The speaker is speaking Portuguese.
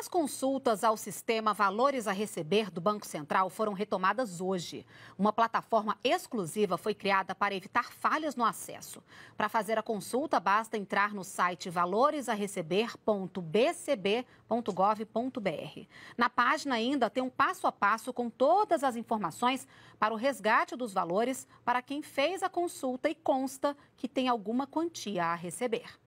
As consultas ao sistema Valores a Receber do Banco Central foram retomadas hoje. Uma plataforma exclusiva foi criada para evitar falhas no acesso. Para fazer a consulta, basta entrar no site valoresareceber.bcb.gov.br. Na página ainda tem um passo a passo com todas as informações para o resgate dos valores para quem fez a consulta e consta que tem alguma quantia a receber.